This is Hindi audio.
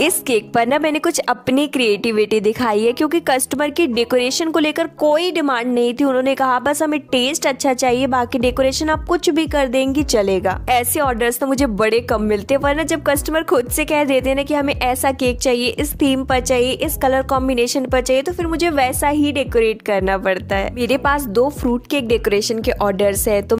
इस केक पर ना मैंने कुछ अपनी क्रिएटिविटी दिखाई है क्योंकि कस्टमर की डेकोरेशन को लेकर कोई डिमांड नहीं थी उन्होंने कहा बस हमें टेस्ट अच्छा चाहिए बाकी डेकोरेशन आप कुछ भी कर देंगी चलेगा ऐसे ऑर्डर्स तो मुझे बड़े कम मिलते हैं वरना जब कस्टमर खुद से कह देते ना कि हमें ऐसा केक चाहिए इस थीम पर चाहिए इस कलर कॉम्बिनेशन पर चाहिए तो फिर मुझे वैसा ही डेकोरेट करना पड़ता है मेरे पास दो फ्रूट केक डेकोरेशन के ऑर्डर्स है तो